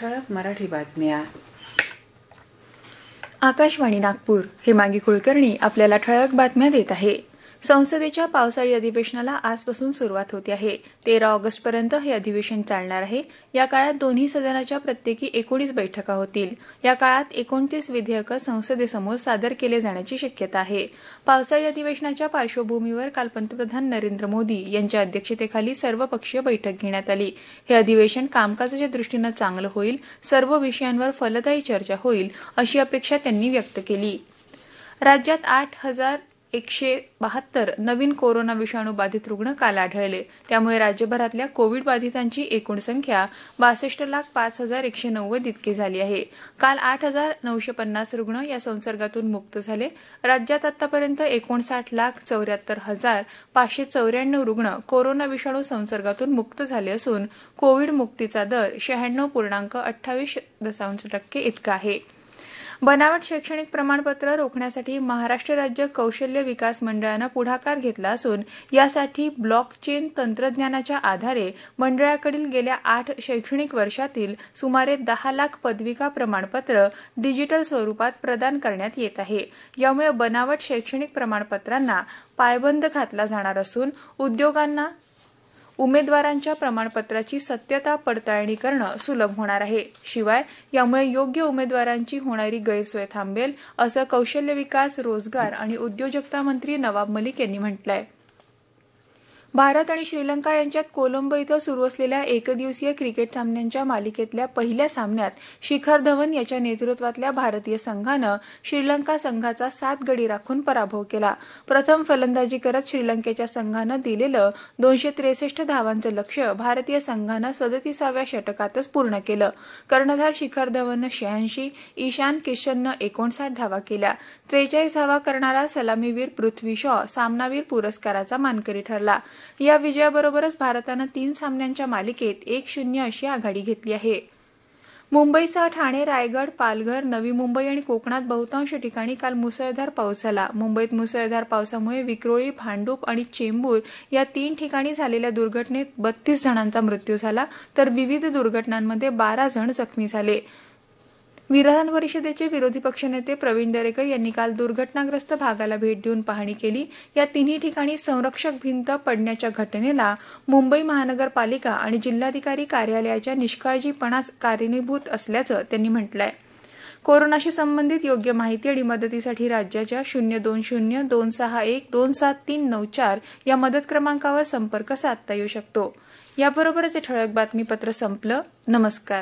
ठळक मराठी बातम्या आकाशवाणी नागपूर हे मागी कुलकर्णी आपल्याला ठळक बातम्या देत आहे संसदेच्या पावसाळी अधिवेशनाला आजपासून सुरुवात होते आहे तेरा ऑगस्टपर्यंत हे अधिवेशन चालणार आहे या काळात दोन्ही सदनाच्या प्रत्येकी एकोणीस बैठका होतील या काळात एकोणतीस विधेयकं संसदेसमोर सादर केले जाण्याची शक्यता आहे पावसाळी अधिवेशनाच्या पार्श्वभूमीवर काल पंतप्रधान नरेंद्र मोदी यांच्या अध्यक्षतेखाली सर्वपक्षीय बैठक घेण्यात आली हे अधिवेशन कामकाजाच्या दृष्टीनं चांगलं होईल सर्व विषयांवर फलदायी चर्चा होईल अशी अपेक्षा त्यांनी व्यक्त केली राज्यात आठ हजार एकशे बहात्तर नवीन कोरोना विषाणू बाधित रुग्ण काल आढळले त्यामुळे राज्यभरातल्या कोविड बाधितांची एकूण संख्या बासष्ट लाख पाच हजार एकशे नव्वद इतकी झाली आहे काल आठ हजार नऊशे पन्नास रुग्ण या संसर्गातून मुक्त झाले राज्यात आतापर्यंत एकोणसाठ लाख चौऱ्याहत्तर हजार पाचशे चौऱ्याण्णव रुग्ण कोरोना विषाणू संसर्गातून मुक्त झाले असून कोविड मुक्तीचा दर शहाण्णव पूर्णांक अठ्ठावीस दशांश टक्के इतका आहे बनावट शैक्षणिक प्रमाणपत्र रोखण्यासाठी महाराष्ट्र राज्य कौशल्य विकास मंडळानं पुढाकार घेतला असून यासाठी ब्लॉक चेन तंत्रज्ञानाच्या आधारे मंडळाकडील गेल्या आठ शैक्षणिक वर्षातील सुमारे दहा लाख पदविका प्रमाणपत्र डिजिटल स्वरूपात प्रदान करण्यात येत आहे यामुळे बनावट शैक्षणिक प्रमाणपत्रांना पायबंद घातला जाणार असून उद्योगांना उमेदवारांच्या प्रमाणपत्राची सत्यता पडताळणी करणं सुलभ होणार आहे शिवाय यामुळे योग्य उमेदवारांची होणारी गैरसोय थांबेल असं कौशल्य विकास रोजगार आणि उद्योजकता मंत्री नवाब मलिक यांनी म्हटलं आहे भारत आणि श्रीलंका यांच्यात कोलंबो इथं सुरू असलेल्या एकदिवसीय क्रिकेट सामन्यांच्या मालिकेतल्या पहिल्या सामन्यात शिखर धवन याच्या नेतृत्वातल्या भारतीय संघानं श्रीलंका संघाचा सात गडी राखून पराभव केला प्रथम फलंदाजी करत श्रीलंकेच्या संघानं दिलेलं दोनशे त्रेसष्ट धावांचं लक्ष्य भारतीय संघानं सदतीसाव्या षटकातच पूर्ण केलं कर्णधार शिखर धवननं शहाऐंशी ईशान किशननं एकोणसाठ धावा केल्या त्रेचाळीस धावा करणारा सलामीवीर पृथ्वी शॉ सामनावीर पुरस्काराचा मानकरी ठरला या विजयाबरोबरच भारतानं तीन सामन्यांच्या मालिकेत एक शून्य अशी आघाडी घेतली आहे मुंबईसह ठाणे रायगड पालघर नवी मुंबई आणि कोकणात बहुतांश ठिकाणी काल मुसळधार पाऊस झाला मुंबईत मुसळधार पावसामुळे विक्रोळी भांडूप आणि चेंबूर या तीन ठिकाणी झालेल्या दुर्घटनेत बत्तीस जणांचा मृत्यू झाला तर विविध दुर्घटनांमध्ये बारा जण जखमी झाले विधान परिषदेचे विरोधी पक्षनेते प्रवीण दरेकर यांनी काल दुर्घटनाग्रस्त भागाला भेट देऊन पाहणी केली या तिन्ही ठिकाणी संरक्षक भिंत पडण्याच्या घटनेला मुंबई महानगरपालिका आणि जिल्हाधिकारी कार्यालयाच्या निष्काळजीपणाच कारणीभूत असल्याचं त्यांनी म्हटलं कोरोनाशी संबंधित योग्य माहिती आणि मदतीसाठी राज्याच्या शून्य दोन शून्य दोन सहा एक दोन सात तीन नऊ चार या मदत क्रमांकावर संपर्क साधता येऊ शकतो याबरोबरच हे ठळक बातमीपत्र संपलं नमस्कार